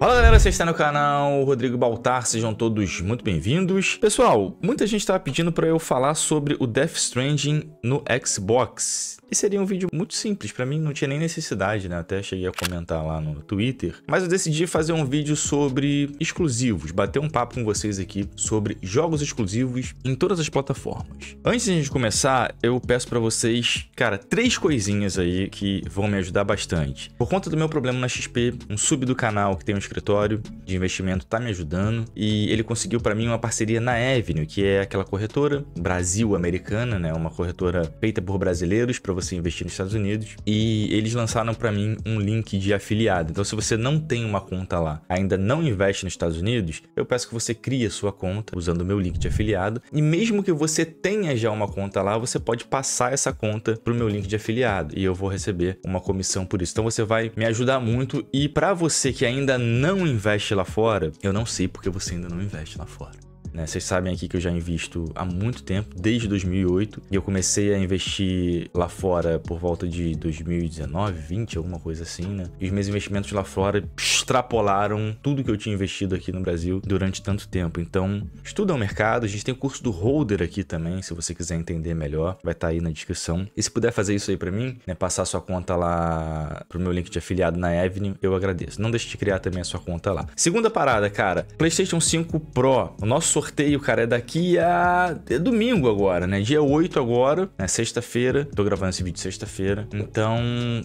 Hello galera, você está no canal Rodrigo Baltar, sejam todos muito bem-vindos. Pessoal, muita gente estava pedindo para eu falar sobre o Death Stranding no Xbox. E seria um vídeo muito simples, para mim não tinha nem necessidade, né? Até cheguei a comentar lá no Twitter. Mas eu decidi fazer um vídeo sobre exclusivos, bater um papo com vocês aqui sobre jogos exclusivos em todas as plataformas. Antes de a gente começar, eu peço para vocês, cara, três coisinhas aí que vão me ajudar bastante. Por conta do meu problema na XP, um sub do canal que tem um escritório escritório de investimento está me ajudando e ele conseguiu para mim uma parceria na Avenue, que é aquela corretora Brasil-americana, né? Uma corretora feita por brasileiros para você investir nos Estados Unidos. E eles lançaram para mim um link de afiliado. Então, se você não tem uma conta lá, ainda não investe nos Estados Unidos, eu peço que você crie a sua conta usando o meu link de afiliado. E mesmo que você tenha já uma conta lá, você pode passar essa conta para o meu link de afiliado e eu vou receber uma comissão por isso. Então, você vai me ajudar muito. E para você que ainda não investe lá fora, eu não sei porque você ainda não investe lá fora. Né? Vocês sabem aqui que eu já invisto há muito tempo, desde 2008, e eu comecei a investir lá fora por volta de 2019, 20, alguma coisa assim, né? E os meus investimentos lá fora extrapolaram tudo que eu tinha investido aqui no Brasil durante tanto tempo. Então, estuda o mercado, a gente tem o curso do Holder aqui também, se você quiser entender melhor, vai estar tá aí na descrição. E se puder fazer isso aí para mim, né, passar sua conta lá pro meu link de afiliado na Avenue, eu agradeço. Não deixe de criar também a sua conta lá. Segunda parada, cara, PlayStation 5 Pro, o nosso sorteio, cara, é daqui a. É domingo agora, né? Dia 8 agora, né? Sexta-feira. Tô gravando esse vídeo sexta-feira. Então,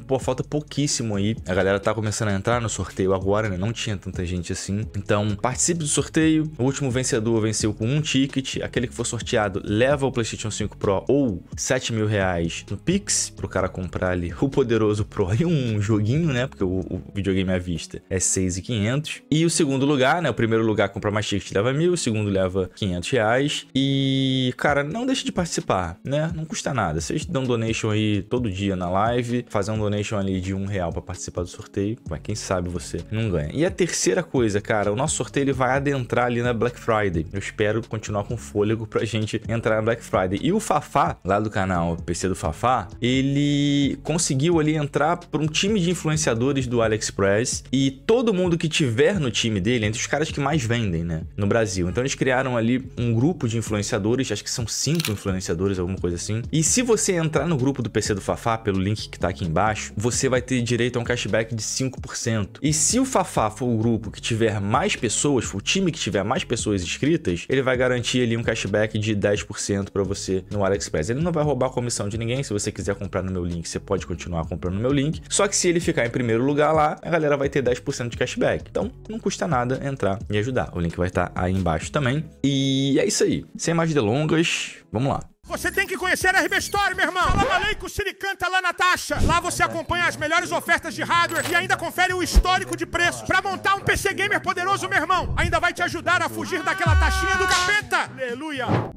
pô, falta pouquíssimo aí. A galera tá começando a entrar no sorteio agora, né? Não tinha tanta gente assim. Então, participe do sorteio. O último vencedor venceu com um ticket. Aquele que for sorteado leva o PlayStation 5 Pro ou 7 mil reais no Pix, pro cara comprar ali o poderoso Pro e um joguinho, né? Porque o, o videogame à vista é 6,500. E o segundo lugar, né? O primeiro lugar compra mais ticket leva mil, o segundo leva pagava 500 reais. E, cara, não deixe de participar, né? Não custa nada. Vocês dão donation aí todo dia na live, fazer um donation ali de um real para participar do sorteio. Mas quem sabe você não ganha. E a terceira coisa, cara, o nosso sorteio ele vai adentrar ali na Black Friday. Eu espero continuar com fôlego pra gente entrar na Black Friday. E o Fafá, lá do canal PC do Fafá, ele conseguiu ali entrar por um time de influenciadores do AliExpress e todo mundo que tiver no time dele, entre os caras que mais vendem, né, no Brasil. Então eles criaram criaram ali um grupo de influenciadores, acho que são cinco influenciadores, alguma coisa assim. E se você entrar no grupo do PC do Fafá, pelo link que tá aqui embaixo, você vai ter direito a um cashback de 5%. E se o Fafá for o grupo que tiver mais pessoas, for o time que tiver mais pessoas inscritas, ele vai garantir ali um cashback de 10% para você no AliExpress. Ele não vai roubar a comissão de ninguém, se você quiser comprar no meu link, você pode continuar comprando no meu link. Só que se ele ficar em primeiro lugar lá, a galera vai ter 10% de cashback. Então, não custa nada entrar e ajudar. O link vai estar tá aí embaixo também. E é isso aí. Sem mais delongas, vamos lá. Você tem que conhecer a RB Store, meu irmão! Salam aleikum, Siricanta lá na taxa! Lá você acompanha as melhores ofertas de hardware e ainda confere o histórico de preços. Pra montar um PC Gamer poderoso, meu irmão, ainda vai te ajudar a fugir daquela taxinha do capeta! Aleluia!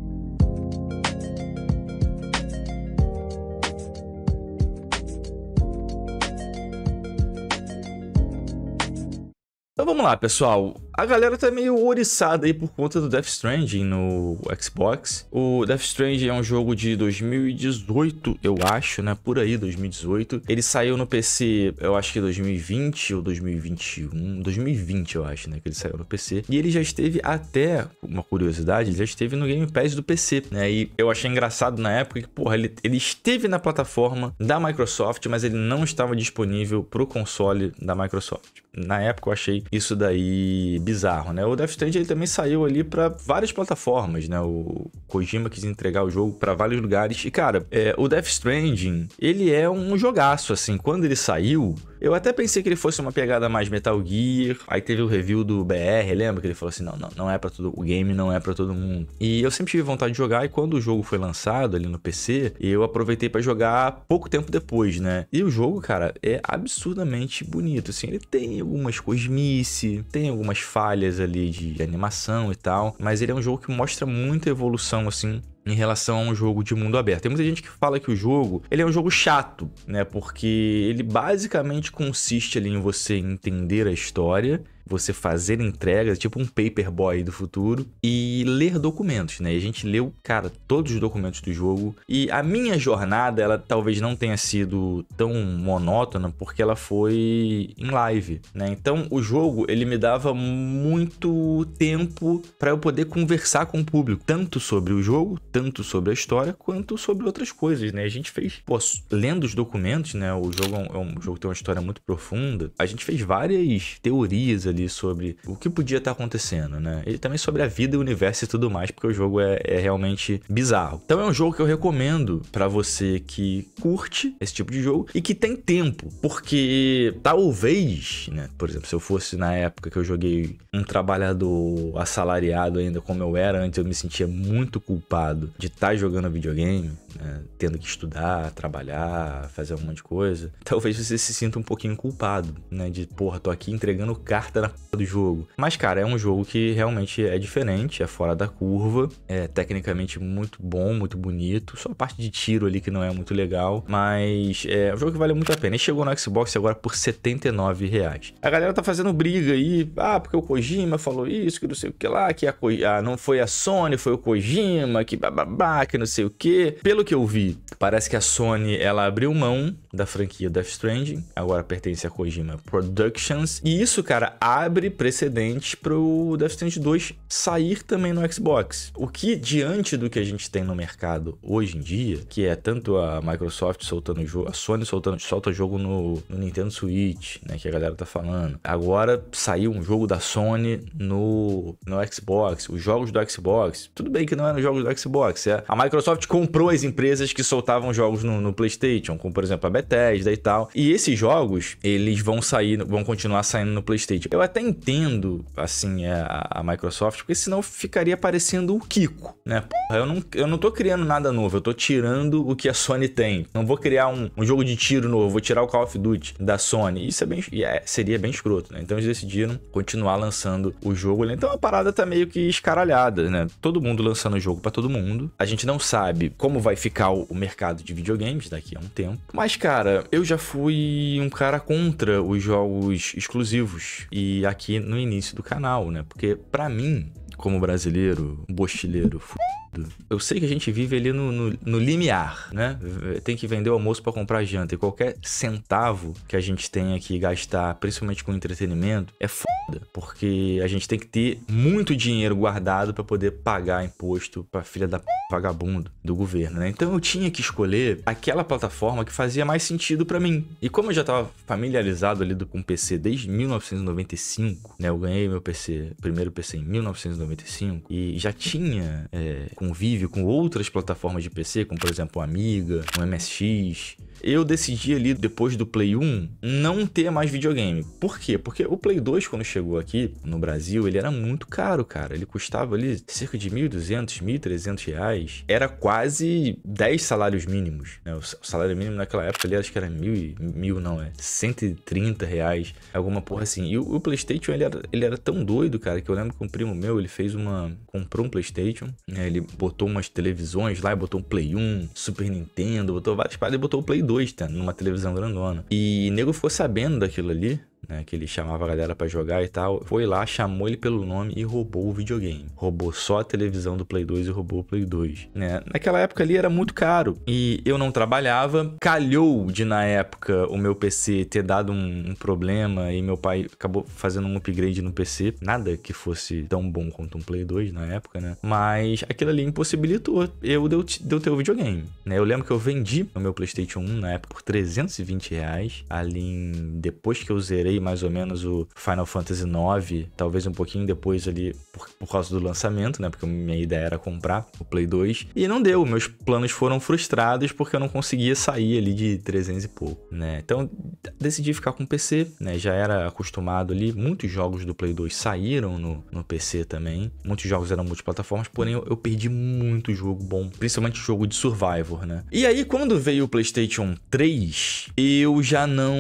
vamos lá, pessoal. A galera tá meio oriçada aí por conta do Death Stranding no Xbox. O Death Stranding é um jogo de 2018, eu acho, né? Por aí, 2018. Ele saiu no PC, eu acho que 2020 ou 2021. 2020, eu acho, né? Que ele saiu no PC. E ele já esteve até, uma curiosidade, ele já esteve no Game Pass do PC, né? E eu achei engraçado na época que, porra, ele, ele esteve na plataforma da Microsoft, mas ele não estava disponível pro console da Microsoft. Na época eu achei isso isso daí bizarro, né? O Death Stranding ele também saiu ali para várias plataformas, né? O Kojima quis entregar o jogo para vários lugares. E cara, é, o Death Stranding, ele é um jogaço assim. Quando ele saiu, eu até pensei que ele fosse uma pegada mais Metal Gear. Aí teve o review do BR, lembra? Que ele falou assim: não, não, não é para todo. O game não é para todo mundo. E eu sempre tive vontade de jogar. E quando o jogo foi lançado ali no PC, eu aproveitei para jogar pouco tempo depois, né? E o jogo, cara, é absurdamente bonito. Assim, ele tem algumas cosmice, tem algumas falhas ali de animação e tal. Mas ele é um jogo que mostra muita evolução, assim, em relação a um jogo de mundo aberto. Tem muita gente que fala que o jogo, ele é um jogo chato, né? Porque ele basicamente consiste ali em você entender a história você fazer entregas, tipo um paperboy do futuro, e ler documentos, né? E a gente leu, cara, todos os documentos do jogo. E a minha jornada, ela talvez não tenha sido tão monótona, porque ela foi em live, né? Então o jogo, ele me dava muito tempo para eu poder conversar com o público, tanto sobre o jogo, tanto sobre a história, quanto sobre outras coisas, né? A gente fez, pô, lendo os documentos, né? O jogo é um, é um jogo que tem uma história muito profunda. A gente fez várias teorias ali sobre o que podia estar acontecendo, né? E também sobre a vida, o universo e tudo mais, porque o jogo é, é realmente bizarro. Então é um jogo que eu recomendo para você que curte esse tipo de jogo e que tem tempo, porque talvez, né? Por exemplo, se eu fosse na época que eu joguei um trabalhador assalariado ainda como eu era antes, eu me sentia muito culpado de estar jogando videogame, né? tendo que estudar, trabalhar, fazer um monte de coisa. Talvez você se sinta um pouquinho culpado, né? De, porra, tô aqui entregando carta do jogo. Mas, cara, é um jogo que realmente é diferente, é fora da curva, é tecnicamente muito bom, muito bonito. Só a parte de tiro ali que não é muito legal, mas é, é um jogo que vale muito a pena. E chegou no Xbox agora por R$ A galera tá fazendo briga aí, ah, porque o Kojima falou isso, que não sei o que lá, que a Ko... ah, não foi a Sony, foi o Kojima, que bababá, que não sei o que. Pelo que eu vi, parece que a Sony ela abriu mão da franquia Death Stranding, agora pertence a Kojima Productions. E isso, cara, a abre precedente para o Death Stranding 2 sair também no Xbox. O que, diante do que a gente tem no mercado hoje em dia, que é tanto a Microsoft soltando jogo, a Sony soltando, solta jogo no, no, Nintendo Switch, né, que a galera tá falando. Agora saiu um jogo da Sony no, no Xbox, os jogos do Xbox. Tudo bem que não eram jogos do Xbox, é. A Microsoft comprou as empresas que soltavam jogos no, no PlayStation, como por exemplo a Bethesda e tal. E esses jogos, eles vão sair, vão continuar saindo no PlayStation. Eu até entendo, assim, é, a, a Microsoft, porque senão ficaria parecendo o Kiko, né? Porra, eu não, eu não tô criando nada novo, eu tô tirando o que a Sony tem. Não vou criar um, um jogo de tiro novo, vou tirar o Call of Duty da Sony. Isso é bem, é, seria bem escroto, né? Então eles decidiram continuar lançando o jogo. Então a parada tá meio que escaralhada, né? Todo mundo lançando o jogo para todo mundo. A gente não sabe como vai ficar o mercado de videogames daqui a um tempo. Mas, cara, eu já fui um cara contra os jogos exclusivos. E aqui no início do canal, né? Porque para mim, como brasileiro, bochileiro, fudido, eu sei que a gente vive ali no, no, no limiar, né? Tem que vender o almoço para comprar janta e qualquer centavo que a gente tenha que gastar, principalmente com entretenimento, é f porque a gente tem que ter muito dinheiro guardado para poder pagar imposto para filha da vagabundo do governo, né? Então eu tinha que escolher aquela plataforma que fazia mais sentido para mim. E como eu já estava familiarizado ali com PC desde 1995, né? Eu ganhei meu PC, primeiro PC em 1995 e já tinha é, convívio com outras plataformas de PC, como por exemplo o Amiga, o MSX, eu decidi ali, depois do Play 1, não ter mais videogame. Por quê? Porque o Play 2, quando chegou aqui no Brasil, ele era muito caro, cara. Ele custava ali cerca de 1.200, 1.300 reais. Era quase 10 salários mínimos. Né? O salário mínimo naquela época ali, acho que era mil, mil não, é 130 reais, alguma porra assim. E o, o PlayStation, ele era, ele era tão doido, cara, que eu lembro que um primo meu, ele fez uma. comprou um PlayStation, né? ele botou umas televisões lá, botou um Play 1, Super Nintendo, botou várias paradas e botou o Play 2 tá? Numa televisão grandona. E nego ficou sabendo daquilo ali né, que ele chamava a galera para jogar e tal, foi lá, chamou ele pelo nome e roubou o videogame. Roubou só a televisão do Play 2 e roubou o Play 2, né? Naquela época ali era muito caro e eu não trabalhava. Calhou de na época o meu PC ter dado um, um problema e meu pai acabou fazendo um upgrade no PC, nada que fosse tão bom quanto um Play 2 na época, né? Mas aquilo ali impossibilitou eu de eu, ter o videogame, né? Eu lembro que eu vendi o meu PlayStation 1 na época por 320 reais, ali em, depois que eu zerei mais ou menos o Final Fantasy IX, talvez um pouquinho depois ali, por, por causa do lançamento, né? Porque minha ideia era comprar o Play 2. E não deu, meus planos foram frustrados porque eu não conseguia sair ali de 300 e pouco, né? Então decidi ficar com o PC, né? Já era acostumado ali, muitos jogos do Play 2 saíram no, no PC também. Muitos jogos eram multiplataformas, porém eu, eu perdi muito jogo bom, principalmente jogo de Survivor, né? E aí quando veio o PlayStation 3, eu já não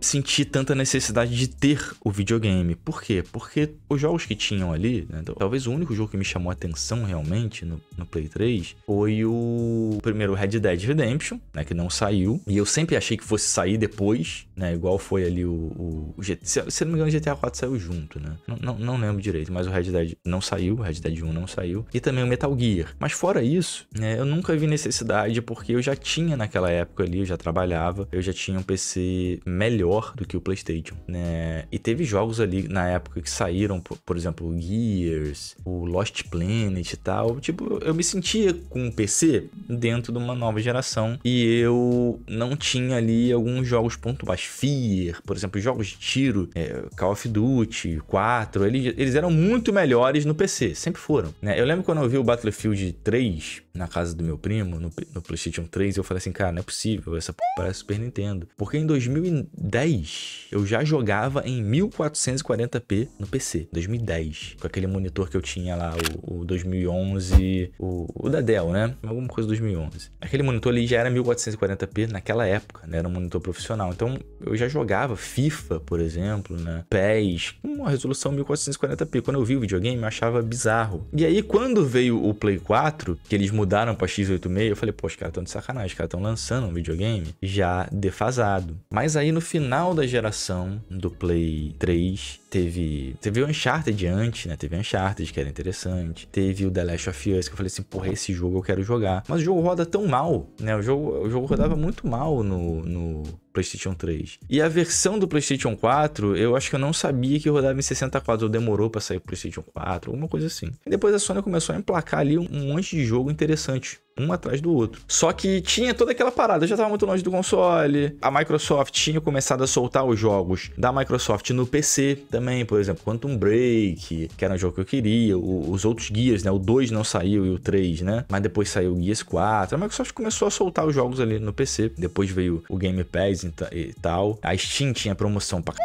senti tanta necessidade necessidade de ter o videogame. Por quê? Porque os jogos que tinham ali, né, talvez o único jogo que me chamou a atenção realmente no, no Play 3 foi o primeiro Red Dead Redemption, né, que não saiu. E eu sempre achei que fosse sair depois, né, igual foi ali o, o, o GTA, se, se não me engano, o GTA 4 saiu junto, né? Não, não, não, lembro direito, mas o Red Dead não saiu, o Red Dead 1 não saiu, e também o Metal Gear. Mas fora isso, né, eu nunca vi necessidade porque eu já tinha naquela época ali, eu já trabalhava, eu já tinha um PC melhor do que o PlayStation vídeo. Né? E teve jogos ali na época que saíram, por, por exemplo, o Gears, o Lost Planet e tal. Tipo, eu me sentia com um PC dentro de uma nova geração e eu não tinha ali alguns jogos pontuais. Fear, por exemplo, jogos de tiro, é, Call of Duty 4, eles, eles eram muito melhores no PC, sempre foram. Né? Eu lembro quando eu vi o Battlefield 3 na casa do meu primo, no, no PlayStation 3, eu falei assim, cara, não é possível, essa p... parece Super Nintendo. Porque em 2010 eu já jogava em 1440p no PC, 2010, com aquele monitor que eu tinha lá, o, o 2011, o, o, da Dell, né? Alguma coisa 2011. Aquele monitor ali já era 1440p naquela época, né? Era um monitor profissional. Então eu já jogava FIFA, por exemplo, né? PES, com uma resolução 1440p. Quando eu vi o videogame, eu achava bizarro. E aí, quando veio o Play 4, que eles mudaram pra X86, eu falei, pô, os caras estão de sacanagem, os caras estão lançando um videogame já defasado. Mas aí no final da geração, versão do Play 3 teve. Teve o Uncharted antes, né? Teve Uncharted, que era interessante. Teve o The Last of Us, que eu falei assim, porra, esse jogo eu quero jogar. Mas o jogo roda tão mal, né? O jogo, o jogo rodava muito mal no, no, PlayStation 3. E a versão do PlayStation 4, eu acho que eu não sabia que rodava em 60 quadros, ou demorou para sair o PlayStation 4, alguma coisa assim. E depois a Sony começou a emplacar ali um monte de jogo interessante um atrás do outro. Só que tinha toda aquela parada, eu já estava muito longe do console. A Microsoft tinha começado a soltar os jogos da Microsoft no PC também, por exemplo, Quantum Break, que era um jogo que eu queria, o, os outros guias, né? O 2 não saiu e o 3, né? Mas depois saiu o Gears 4. A Microsoft começou a soltar os jogos ali no PC, depois veio o Game Pass, e, tal. A Steam tinha promoção pra c...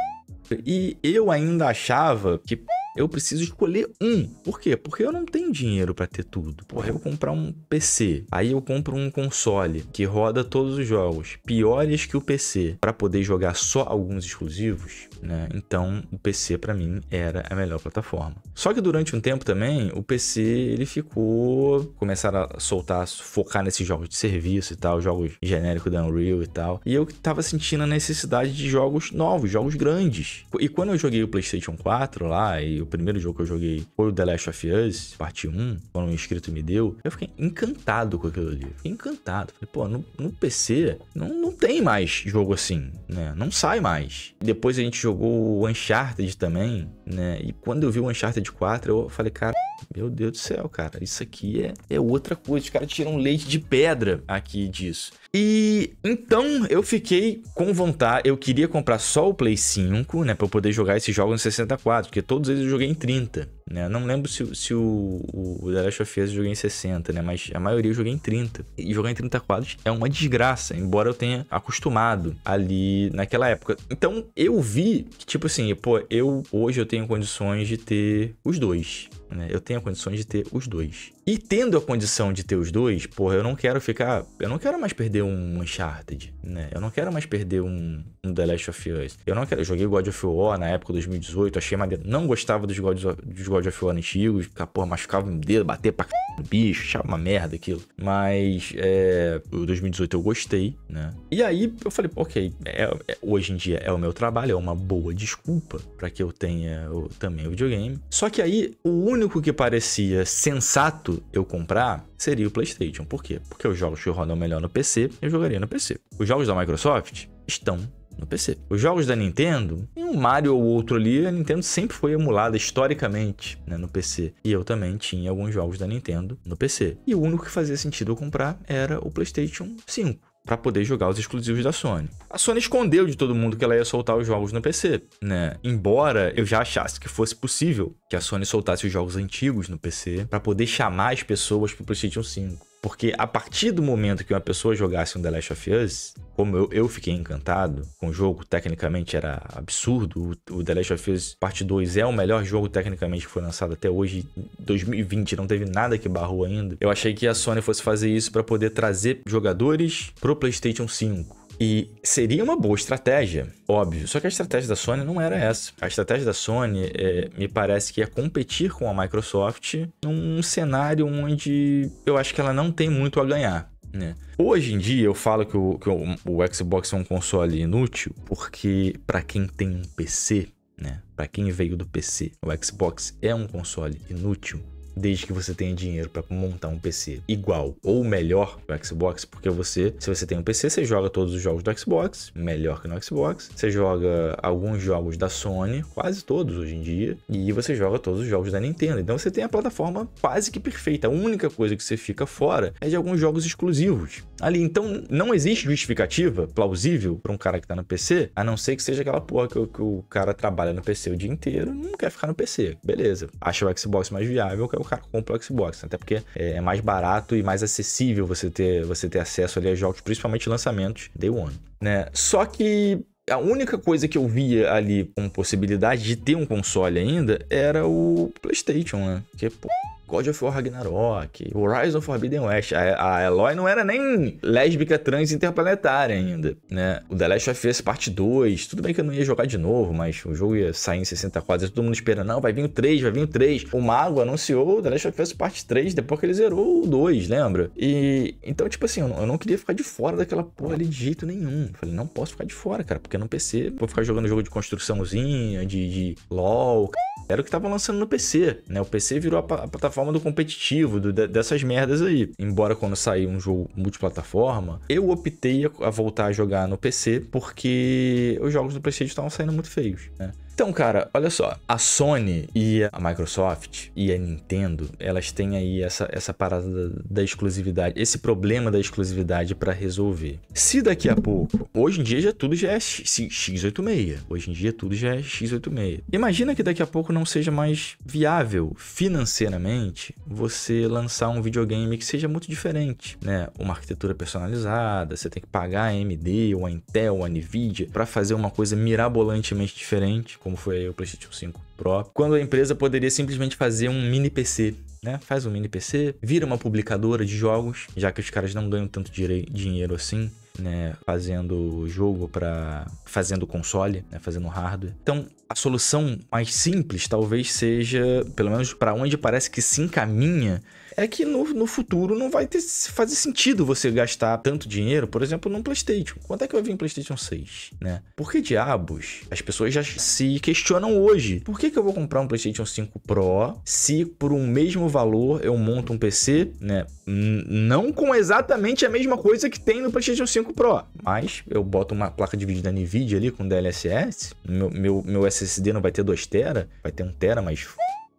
E eu ainda achava que eu preciso escolher um. Por quê? Porque eu não tenho dinheiro para ter tudo. Porra, eu vou comprar um PC. Aí eu compro um console que roda todos os jogos piores que o PC para poder jogar só alguns exclusivos. Né? Então, o PC para mim era a melhor plataforma. Só que durante um tempo também, o PC ele ficou começaram a soltar, focar nesses jogos de serviço e tal, jogos genéricos da Unreal e tal. E eu tava sentindo a necessidade de jogos novos, jogos grandes. E quando eu joguei o PlayStation 4 lá, e o primeiro jogo que eu joguei foi o The Last of Us, parte 1, quando um inscrito me deu, eu fiquei encantado com aquilo ali. Fiquei encantado. Falei, pô, no, no PC não, não tem mais jogo assim, né? Não sai mais. Depois a gente jogou o Uncharted também, né? E quando eu vi o Uncharted 4, eu falei, cara, meu Deus do céu, cara, isso aqui é, é outra coisa. Os caras tiram leite de pedra aqui disso. E então eu fiquei com vontade, eu queria comprar só o Play 5, né, para eu poder jogar esses jogos em 64, porque todos eles eu joguei em 30, né? Eu não lembro se, se o, o The Last of Us eu joguei em 60, né, mas a maioria eu joguei em 30. E jogar em 30 quadros é uma desgraça, embora eu tenha acostumado ali naquela época. Então eu vi que tipo assim, pô, eu hoje eu tenho condições de ter os dois. Né? Eu tenho condições de ter os dois. E tendo a condição de ter os dois, porra, eu não quero ficar. Eu não quero mais perder um Uncharted, né? Eu não quero mais perder um, um The Last of Us. Eu não quero. Eu joguei God of War na época 2018, achei maneiro. Não gostava dos God of, dos God of War antigos. Porque, porra, machucava meu dedo, bater pra c... bicho, achava uma merda aquilo. Mas é, o 2018 eu gostei, né? E aí eu falei, ok, é, é, hoje em dia é o meu trabalho, é uma boa desculpa para que eu tenha o, também o videogame. Só que aí o único que parecia sensato eu comprar seria o PlayStation. Por quê? Porque os jogos que rodam melhor no PC, eu jogaria no PC. Os jogos da Microsoft estão no PC. Os jogos da Nintendo, em um Mario ou outro ali, a Nintendo sempre foi emulada historicamente né, no PC. E eu também tinha alguns jogos da Nintendo no PC. E o único que fazia sentido eu comprar era o PlayStation 5 para poder jogar os exclusivos da Sony. A Sony escondeu de todo mundo que ela ia soltar os jogos no PC, né? Embora eu já achasse que fosse possível que a Sony soltasse os jogos antigos no PC para poder chamar as pessoas pro PlayStation 5. Porque a partir do momento que uma pessoa jogasse um The Last of Us, como eu, eu fiquei encantado com o jogo, tecnicamente era absurdo. O, o The Last of Us Parte 2 é o melhor jogo tecnicamente que foi lançado até hoje, 2020, não teve nada que barrou ainda. Eu achei que a Sony fosse fazer isso para poder trazer jogadores pro PlayStation 5 e seria uma boa estratégia, óbvio. Só que a estratégia da Sony não era essa. A estratégia da Sony é, me parece que ia é competir com a Microsoft num cenário onde eu acho que ela não tem muito a ganhar. Né? Hoje em dia eu falo que o, que o, o Xbox é um console inútil porque para quem tem um PC, né? Para quem veio do PC, o Xbox é um console inútil desde que você tenha dinheiro para montar um PC igual ou melhor que o Xbox, porque você, se você tem um PC, você joga todos os jogos do Xbox, melhor que no Xbox, você joga alguns jogos da Sony, quase todos hoje em dia, e você joga todos os jogos da Nintendo. Então você tem a plataforma quase que perfeita. A única coisa que você fica fora é de alguns jogos exclusivos. Ali, então não existe justificativa plausível para um cara que tá no PC, a não ser que seja aquela porra que, que o cara trabalha no PC o dia inteiro, não quer ficar no PC. Beleza. Acha o Xbox mais viável que é o cara, compra o Xbox, né? até porque é, é mais barato e mais acessível você ter, você ter acesso ali a jogos, principalmente lançamentos day one, né? Só que a única coisa que eu via ali com possibilidade de ter um console ainda era o PlayStation, né? Porque, pô, God of War Ragnarok, Horizon Forbidden West. A, a Eloy não era nem lésbica trans interplanetária ainda, né? O The Last of Us Parte 2, tudo bem que eu não ia jogar de novo, mas o jogo ia sair em 60 quadros, todo mundo esperando, não, vai vir o 3, vai vir o 3. O Mago anunciou The Last of Us Parte 3 depois que ele zerou o 2, lembra? E então, tipo assim, eu não, eu não queria ficar de fora daquela porra ali de jeito nenhum. falei, não posso ficar de fora, cara, porque no PC vou ficar jogando jogo de construçãozinha, de, de LOL. Era o que tava lançando no PC, né? O PC virou a, a plataforma do competitivo, do, dessas merdas aí. Embora quando sair um jogo multiplataforma, eu optei a voltar a jogar no PC porque os jogos do PlayStation estavam saindo muito feios, né? Então, cara, olha só. A Sony e a Microsoft e a Nintendo, elas têm aí essa, essa parada da, da exclusividade, esse problema da exclusividade para resolver. Se daqui a pouco, hoje em dia já tudo já é x86. Hoje em dia tudo já é x86. Imagina que daqui a pouco não seja mais viável financeiramente você lançar um videogame que seja muito diferente, né? Uma arquitetura personalizada, você tem que pagar a AMD ou a Intel ou a Nvidia para fazer uma coisa mirabolantemente diferente como foi o PlayStation 5 Pro, quando a empresa poderia simplesmente fazer um mini PC, né? Faz um mini PC, vira uma publicadora de jogos, já que os caras não ganham tanto dinheiro assim, né? Fazendo jogo para fazendo console, né? Fazendo hardware. Então, a solução mais simples talvez seja, pelo menos para onde parece que se encaminha é que no, no futuro não vai ter, fazer sentido você gastar tanto dinheiro, por exemplo, num PlayStation. Quanto é que vai vir um PlayStation 6, né? Por que diabos as pessoas já se questionam hoje? Por que, que eu vou comprar um PlayStation 5 Pro se por um mesmo valor eu monto um PC, né? Não com exatamente a mesma coisa que tem no PlayStation 5 Pro, mas eu boto uma placa de vídeo da Nvidia ali com DLSS, meu, meu, meu SSD não vai ter 2 tera, vai ter 1 tera, mas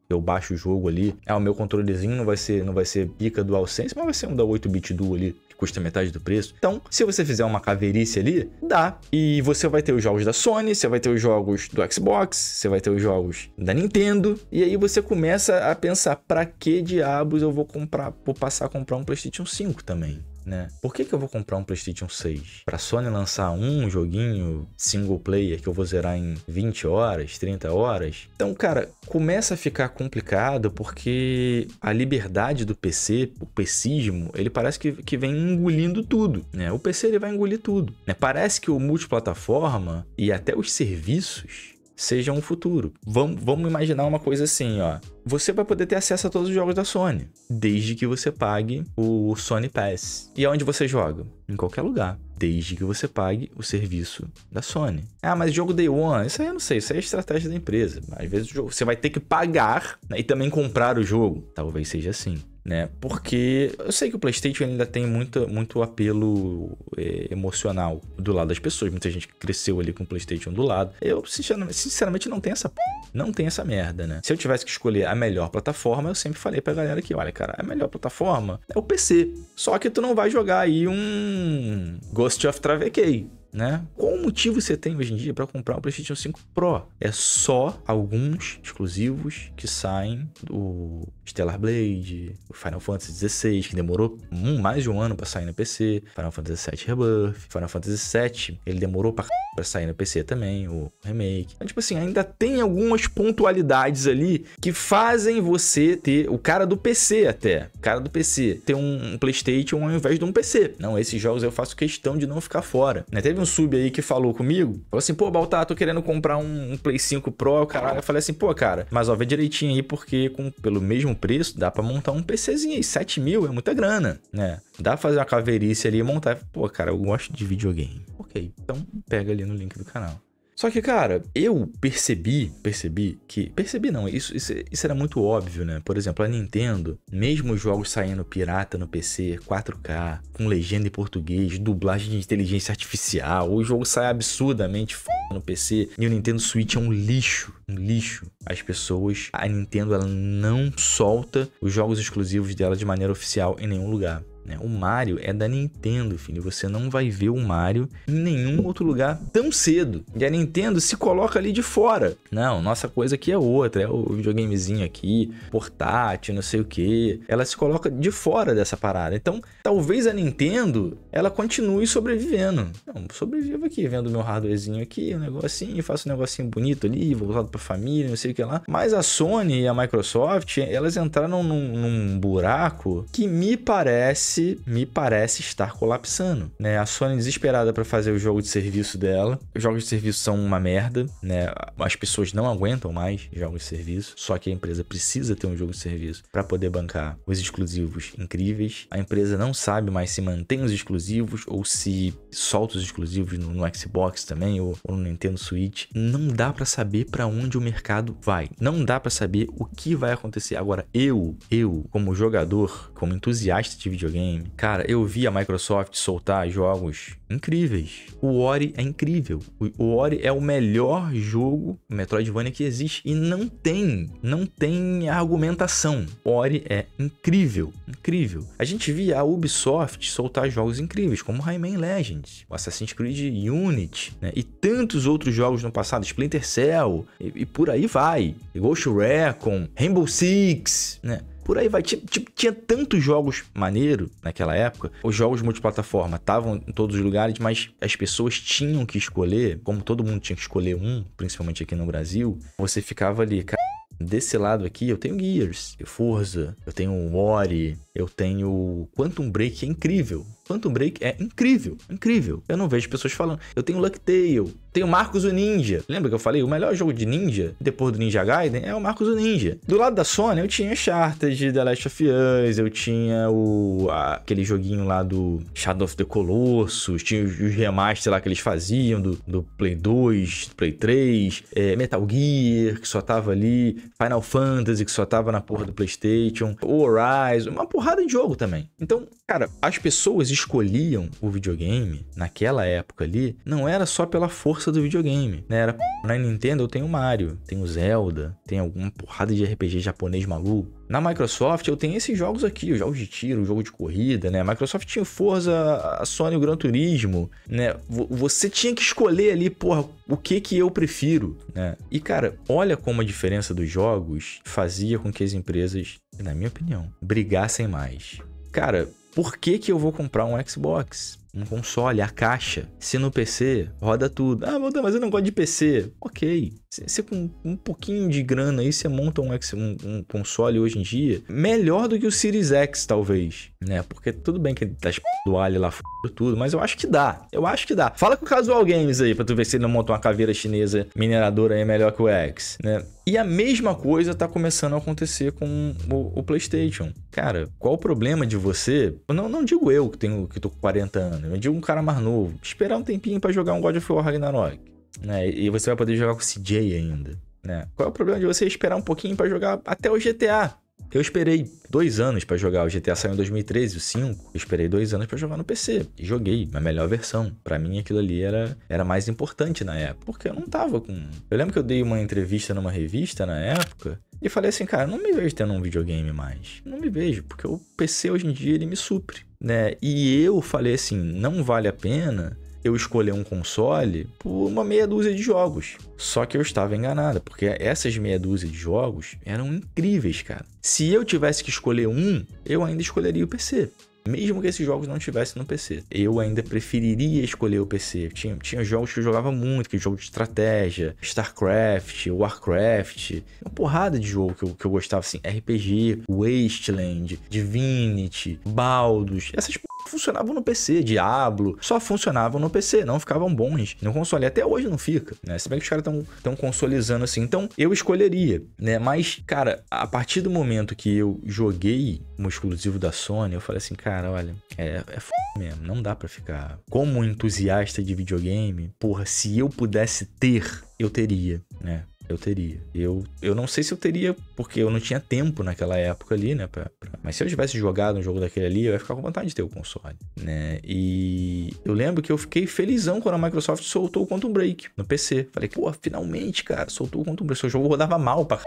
eu baixo o jogo ali. é o meu controlezinho não vai ser não vai ser pica do AllSense, mas vai ser um da 8-bit Duo ali, que custa metade do preço. Então, se você fizer uma caveirice ali, dá. E você vai ter os jogos da Sony, você vai ter os jogos do Xbox, você vai ter os jogos da Nintendo. E aí você começa a pensar, para que diabos eu vou comprar, vou passar a comprar um PlayStation 5 também? né? Por que, que eu vou comprar um PlayStation 6? Pra Sony lançar um joguinho single player que eu vou zerar em 20 horas, 30 horas? Então, cara, começa a ficar complicado porque a liberdade do PC, o pessimismo, ele parece que, que vem engolindo tudo, né? O PC ele vai engolir tudo, né? Parece que o multiplataforma e até os serviços seja um futuro. Vamos, vamos imaginar uma coisa assim, ó. Você vai poder ter acesso a todos os jogos da Sony, desde que você pague o Sony Pass. E aonde você joga? Em qualquer lugar, desde que você pague o serviço da Sony. Ah, mas jogo Day One, isso aí eu não sei, isso aí é estratégia da empresa. Às vezes você vai ter que pagar né, e também comprar o jogo. Talvez seja assim né? Porque eu sei que o PlayStation ainda tem muito, muito apelo é, emocional do lado das pessoas. Muita gente cresceu ali com o PlayStation do lado. Eu, sinceramente, não tenho essa. Não tem essa merda, né? Se eu tivesse que escolher a melhor plataforma, eu sempre falei pra galera que, olha, cara, a melhor plataforma é o PC. Só que tu não vai jogar aí um Ghost of Travequei né? Qual motivo você tem hoje em dia para comprar um PlayStation 5 Pro? É só alguns exclusivos que saem do Stellar Blade, o Final Fantasy XVI, que demorou um, mais de um ano para sair no PC, Final Fantasy VII Rebirth, Final Fantasy VII, ele demorou pra, pra sair no PC também, o remake. Então, tipo assim, ainda tem algumas pontualidades ali que fazem você ter o cara do PC até, o cara do PC ter um, um PlayStation ao invés de um PC. Não, esses jogos eu faço questão de não ficar fora, né? Teve sub aí que falou comigo, falou assim, pô, Baltar, tô querendo comprar um, um, Play 5 Pro, caralho. Eu falei assim, pô, cara, mas ó, vê direitinho aí, porque com, pelo mesmo preço, dá pra montar um PCzinho aí. 7 mil é muita grana, né? Dá pra fazer uma caveirice ali e montar. Pô, cara, eu gosto de videogame. Ok, então pega ali no link do canal. Só que, cara, eu percebi, percebi que. Percebi não, isso, isso, isso era muito óbvio, né? Por exemplo, a Nintendo, mesmo os jogos saindo pirata no PC, 4K, com legenda em português, dublagem de inteligência artificial, o jogo sai absurdamente f... no PC e o Nintendo Switch é um lixo, um lixo. As pessoas, a Nintendo, ela não solta os jogos exclusivos dela de maneira oficial em nenhum lugar. Né? O Mario é da Nintendo, filho. Você não vai ver o Mario em nenhum outro lugar tão cedo. E a Nintendo se coloca ali de fora. Não, nossa coisa aqui é outra. É o videogamezinho aqui, portátil, não sei o que. Ela se coloca de fora dessa parada. Então, talvez a Nintendo ela continue sobrevivendo. Não, sobrevivo aqui, vendo meu hardwarezinho aqui, um negocinho, faço um negocinho bonito ali, voltado pra família, não sei o que lá. Mas a Sony e a Microsoft, elas entraram num, num buraco que me parece parece, me parece estar colapsando, né? A Sony desesperada para fazer o jogo de serviço dela. Os jogos de serviço são uma merda, né? As pessoas não aguentam mais jogos de serviço, só que a empresa precisa ter um jogo de serviço para poder bancar os exclusivos incríveis. A empresa não sabe mais se mantém os exclusivos ou se soltos exclusivos no, no Xbox também ou, ou, no Nintendo Switch. Não dá para saber para onde o mercado vai. Não dá para saber o que vai acontecer. Agora, eu, eu, como jogador, como entusiasta de videogame, cara, eu vi a Microsoft soltar jogos incríveis. O Ori é incrível. O Ori é o melhor jogo Metroidvania que existe e não tem, não tem argumentação. Ori é incrível, incrível. A gente via a Ubisoft soltar jogos incríveis, como Rayman Legend o Assassin's Creed Unity, né? E tantos outros jogos no passado, Splinter Cell, e, e por aí vai. Ghost Recon, Rainbow Six, né? por aí vai. Tipo, tinha tantos jogos maneiro naquela época. Os jogos multiplataforma estavam em todos os lugares, mas as pessoas tinham que escolher, como todo mundo tinha que escolher um, principalmente aqui no Brasil, você ficava ali, cara. Desse lado aqui eu tenho Gears, eu Forza, eu tenho Ori, eu tenho Quantum Break, é incrível. Quantum Break é incrível, incrível. Eu não vejo pessoas falando. Eu tenho Luck Tale, tenho Marcos o Ninja. Lembra que eu falei? O melhor jogo de ninja, depois do Ninja Gaiden, é o Marcos o Ninja. Do lado da Sony, eu tinha Chartered, The Last of Us, eu tinha o aquele joguinho lá do Shadow of the Colossus, tinha os, os remaster lá que eles faziam do, do Play 2, Play 3, é, Metal Gear, que só tava ali, Final Fantasy, que só tava na porra do PlayStation, o Horizon, uma porra porrada de jogo também. Então, cara, as pessoas escolhiam o videogame naquela época ali, não era só pela força do videogame, né? Era na Nintendo eu tenho o Mario, tenho Zelda, tem alguma porrada de RPG japonês maluco. Na Microsoft eu tenho esses jogos aqui, os jogos de tiro, o jogo de corrida, né? A Microsoft tinha Forza, a Sony, o Gran Turismo, né? Você tinha que escolher ali, porra, o que que eu prefiro, né? E cara, olha como a diferença dos jogos fazia com que as empresas, na minha opinião, brigassem mais. Cara, por que que eu vou comprar um Xbox? um console, a caixa. Se no PC, roda tudo. Ah, mas eu não gosto de PC. Ok. Você com um pouquinho de grana aí, você monta um, um, um, console hoje em dia melhor do que o Series X, talvez, né? Porque tudo bem que ele tá do alho lá, tudo, mas eu acho que dá. Eu acho que dá. Fala com o Casual Games aí pra tu ver se ele não monta uma caveira chinesa mineradora aí melhor que o X, né? E a mesma coisa tá começando a acontecer com o, o PlayStation. Cara, qual o problema de você? Não, não digo eu que tenho que tô com 40 anos, eu digo um cara mais novo. Esperar um tempinho para jogar um God of War Ragnarok. Né? E você vai poder jogar com o CJ ainda. Né? Qual é o problema de você esperar um pouquinho para jogar até o GTA? Eu esperei dois anos para jogar. O GTA saiu em 2013, o 5. Eu esperei dois anos para jogar no PC. E joguei a melhor versão. Para mim, aquilo ali era, era mais importante na época. Porque eu não tava com. Eu lembro que eu dei uma entrevista numa revista na época. E falei assim, cara, não me vejo tendo um videogame mais. Não me vejo, porque o PC hoje em dia ele me supre, né? E eu falei assim, não vale a pena eu escolher um console por uma meia dúzia de jogos. Só que eu estava enganada, porque essas meia dúzia de jogos eram incríveis, cara. Se eu tivesse que escolher um, eu ainda escolheria o PC. Mesmo que esses jogos não estivessem no PC, eu ainda preferiria escolher o PC. Tinha, tinha jogos que eu jogava muito, que jogo de estratégia, StarCraft, Warcraft, uma porrada de jogo que eu, que eu gostava, assim, RPG, Wasteland, Divinity, Baldos, essas p funcionavam no PC, Diablo, só funcionavam no PC, não ficavam bons no console. Até hoje não fica, né? Se bem que os caras estão consolizando assim. Então, eu escolheria, né? Mas, cara, a partir do momento que eu joguei um exclusivo da Sony, eu falei assim, cara, olha, é, é f mesmo, não dá para ficar. Como entusiasta de videogame, porra, se eu pudesse ter, eu teria, né? eu teria. Eu, eu não sei se eu teria, porque eu não tinha tempo naquela época ali, né? Pra, pra... Mas se eu tivesse jogado um jogo daquele ali, eu ia ficar com vontade de ter o console, né? E eu lembro que eu fiquei felizão quando a Microsoft soltou o Quantum Break no PC. Falei, pô, finalmente, cara, soltou o Quantum Break. Seu jogo rodava mal pra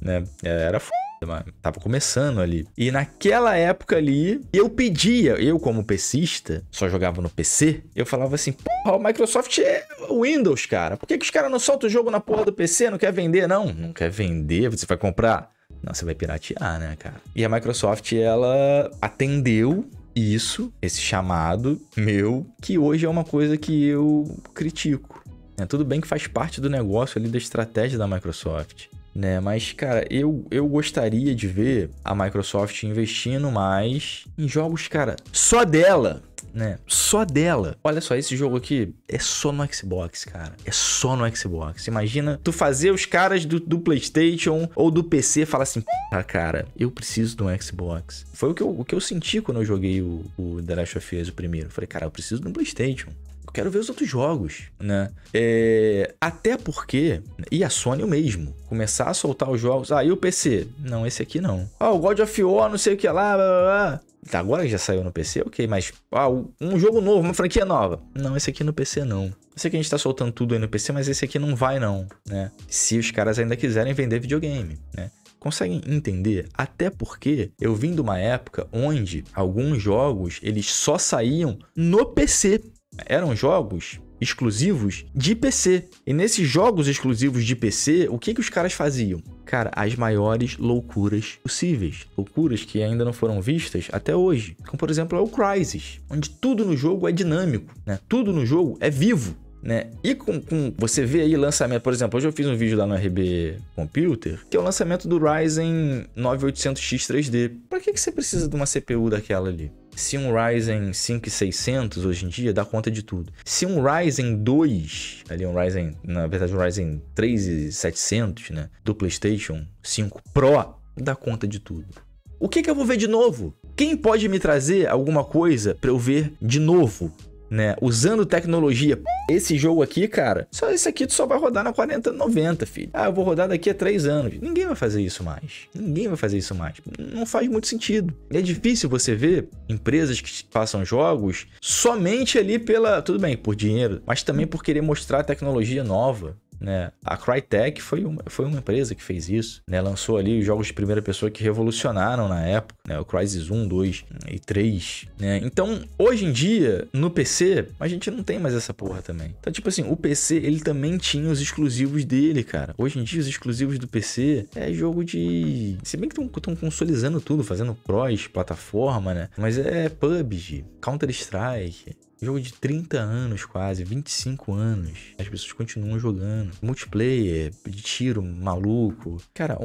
né? Era f tava começando ali. E naquela época ali, eu pedia, eu como pesista, só jogava no PC, eu falava assim, porra, o Microsoft é Windows, cara. Por que, que os caras não soltam o jogo na porra do PC? Não quer vender, não? Não quer vender, você vai comprar? Não, você vai piratear, né, cara? E a Microsoft, ela atendeu isso, esse chamado meu, que hoje é uma coisa que eu critico. É, tudo bem que faz parte do negócio ali da estratégia da Microsoft né? Mas, cara, eu, eu gostaria de ver a Microsoft investindo mais em jogos, cara, só dela. Né? Só dela. Olha só, esse jogo aqui é só no Xbox, cara. É só no Xbox. Imagina tu fazer os caras do, do PlayStation ou do PC falar assim: ah, cara, eu preciso de um Xbox. Foi o que eu, o que eu senti quando eu joguei o, o The Last of Us, o primeiro. falei, cara, eu preciso de um PlayStation quero ver os outros jogos, né? É, até porque, e a Sony o mesmo, começar a soltar os jogos. Ah, e o PC? Não, esse aqui não. Ah, o God of War, não sei o que lá, blá, blá, blá. Tá, agora já saiu no PC, ok, mas ah, um jogo novo, uma franquia nova. Não, esse aqui no PC não. Eu sei que a gente tá soltando tudo aí no PC, mas esse aqui não vai não, né? Se os caras ainda quiserem vender videogame, né? Conseguem entender? Até porque eu vim de uma época onde alguns jogos eles só saíam no PC eram jogos exclusivos de PC. E nesses jogos exclusivos de PC, o que, que os caras faziam? Cara, as maiores loucuras possíveis. Loucuras que ainda não foram vistas até hoje. Como, por exemplo, é o Crysis, onde tudo no jogo é dinâmico, né? Tudo no jogo é vivo. Né? E com, com, você vê aí lançamento, por exemplo, hoje eu fiz um vídeo lá no RB Computer, que é o lançamento do Ryzen 9800X 3D. Para que, que você precisa de uma CPU daquela ali? Se um Ryzen 5 600 hoje em dia dá conta de tudo. Se um Ryzen 2, ali um Ryzen, na verdade um Ryzen 3 700 né, do PlayStation 5 Pro, dá conta de tudo. O que, que eu vou ver de novo? Quem pode me trazer alguma coisa para eu ver de novo? né? Usando tecnologia. Esse jogo aqui, cara, só esse aqui tu só vai rodar na 4090, filho. Ah, eu vou rodar daqui a 3 anos. Ninguém vai fazer isso mais. Ninguém vai fazer isso mais. Não faz muito sentido. É difícil você ver empresas que façam jogos somente ali pela, tudo bem, por dinheiro, mas também por querer mostrar tecnologia nova. Né? A Crytek foi uma, foi uma empresa que fez isso, né? lançou ali jogos de primeira pessoa que revolucionaram na época, né? o Crysis 1, 2 e 3. Né? Então, hoje em dia, no PC, a gente não tem mais essa porra também. Então, tipo assim, o PC ele também tinha os exclusivos dele, cara. Hoje em dia, os exclusivos do PC é jogo de. Se bem que estão consolidando tudo, fazendo cross, plataforma, né? Mas é PUBG, Counter-Strike, Jogo de 30 anos quase, 25 anos. As pessoas continuam jogando. Multiplayer, de tiro maluco. Cara,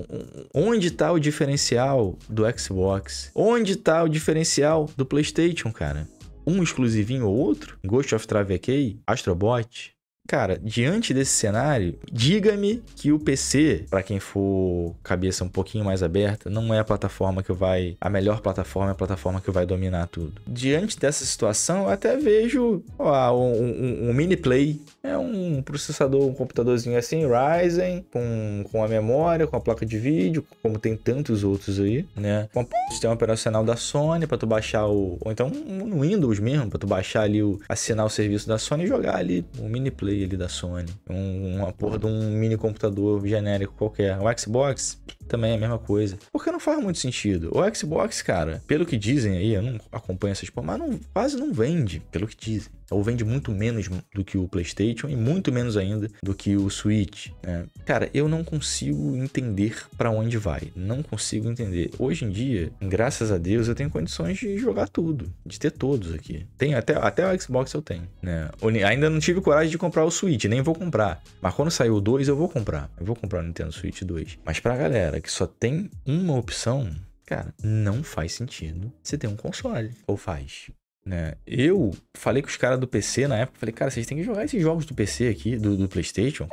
onde tá o diferencial do Xbox? Onde tá o diferencial do PlayStation, cara? Um exclusivinho ou outro? Ghost of Travis Astro Bot, Cara, diante desse cenário, diga-me que o PC, para quem for cabeça um pouquinho mais aberta, não é a plataforma que vai. A melhor plataforma é a plataforma que vai dominar tudo. Diante dessa situação, eu até vejo ó, um, um, um mini play. É um processador, um computadorzinho assim, Ryzen, com, com a memória, com a placa de vídeo, como tem tantos outros aí, né? Com o sistema operacional da Sony para tu baixar o. Ou então no um Windows mesmo, para tu baixar ali o. assinar o serviço da Sony e jogar ali o mini play ali da Sony. Um, uma porra de um mini computador genérico qualquer. O Xbox também é a mesma coisa. Porque não faz muito sentido. O Xbox, cara, pelo que dizem aí, eu não acompanho essas coisas mas não, quase não vende, pelo que dizem. Ou vende muito menos do que o PlayStation e muito menos ainda do que o Switch. Né? Cara, eu não consigo entender para onde vai. Não consigo entender. Hoje em dia, graças a Deus, eu tenho condições de jogar tudo, de ter todos aqui. Tem até, até o Xbox eu tenho. Né? Ainda não tive coragem de comprar o Switch, nem vou comprar. Mas quando sair o 2, eu vou comprar. Eu vou comprar o Nintendo Switch 2. Mas pra galera cara que só tem uma opção, cara, não faz sentido você ter um console. Ou faz. Né? Eu falei com os caras do PC na época, falei, cara, vocês têm que jogar esses jogos do PC aqui, do, do Playstation.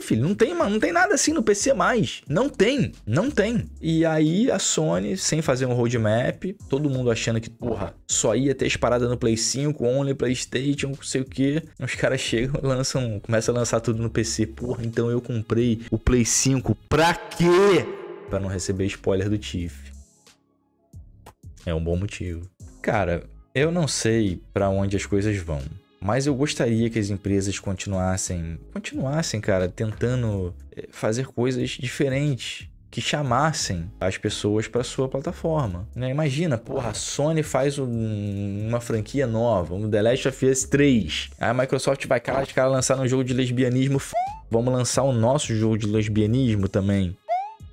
Filho, não tem, não tem nada assim no PC mais. Não tem, não tem. E aí a Sony, sem fazer um roadmap, todo mundo achando que, porra, só ia ter as paradas no Play 5, only PlayStation, não sei o que. Os caras chegam, lançam, começam a lançar tudo no PC. Porra, então eu comprei o Play 5 pra quê? para não receber spoiler do Tiff. É um bom motivo. Cara, eu não sei para onde as coisas vão, mas eu gostaria que as empresas continuassem, continuassem, cara, tentando eh, fazer coisas diferentes que chamassem as pessoas para sua plataforma. Né? Imagina, porra, a Sony faz um, uma franquia nova, um The Last of Us 3. Aí a Microsoft vai, cara, os caras lançaram um jogo de lesbianismo. Vamos lançar o nosso jogo de lesbianismo também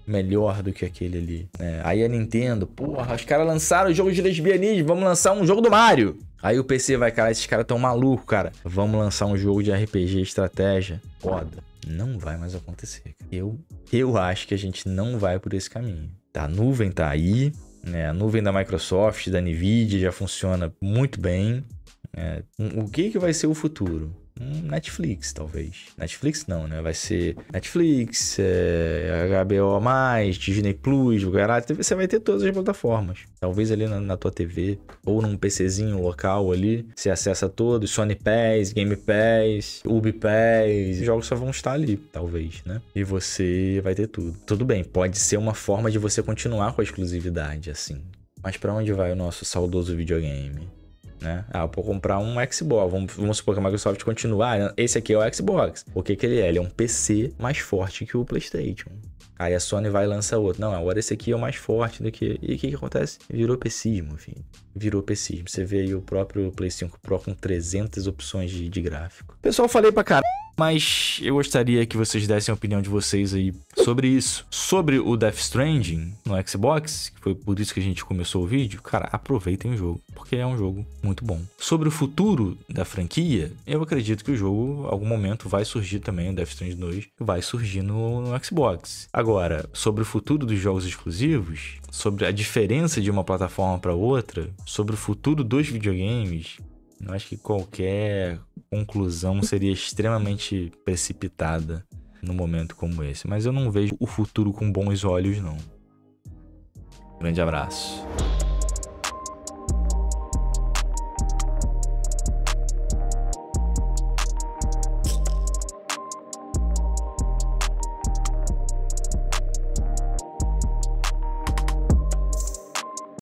melhor do que aquele ali. Né? Aí a Nintendo, porra, os caras lançaram o jogo de lesbianismo, vamos lançar um jogo do Mario. Aí o PC vai, cara, esses caras tão malucos, cara. Vamos lançar um jogo de RPG estratégia. Foda. Não vai mais acontecer. Eu, eu acho que a gente não vai por esse caminho. Tá, a nuvem tá aí, né? A nuvem da Microsoft, da Nvidia já funciona muito bem. É, o que, que vai ser o futuro? um Netflix, talvez. Netflix não, né? Vai ser Netflix, é, HBO+, Disney+, Plus, você vai ter todas as plataformas. Talvez ali na, na, tua TV, ou num PCzinho local ali, você acessa todos, Sony Pass, Game Pass, Ubi Pass, os jogos só vão estar ali, talvez, né? E você vai ter tudo. Tudo bem, pode ser uma forma de você continuar com a exclusividade, assim. Mas para onde vai o nosso saudoso videogame? né? Ah, eu vou comprar um Xbox. Vamos, vamos supor que a Microsoft continuar. Ah, esse aqui é o Xbox. O que que ele é? Ele é um PC mais forte que o PlayStation. Aí a Sony vai lançar outro. Não, agora esse aqui é o mais forte do que. E o que, que acontece? Virou pessimismo, enfim. Virou pessimismo. Você vê aí o próprio Play 5 Pro com 300 opções de, de gráfico. Pessoal, falei pra caralho. Mas eu gostaria que vocês dessem a opinião de vocês aí sobre isso. Sobre o Death Stranding no Xbox, que foi por isso que a gente começou o vídeo, cara, aproveitem o jogo, porque é um jogo muito bom. Sobre o futuro da franquia, eu acredito que o jogo, em algum momento, vai surgir também, o Death Stranding 2 vai surgir no, no Xbox. Agora, sobre o futuro dos jogos exclusivos, sobre a diferença de uma plataforma para outra, sobre o futuro dos videogames, eu acho que qualquer conclusão seria extremamente precipitada num momento como esse. Mas eu não vejo o futuro com bons olhos, não. Grande abraço.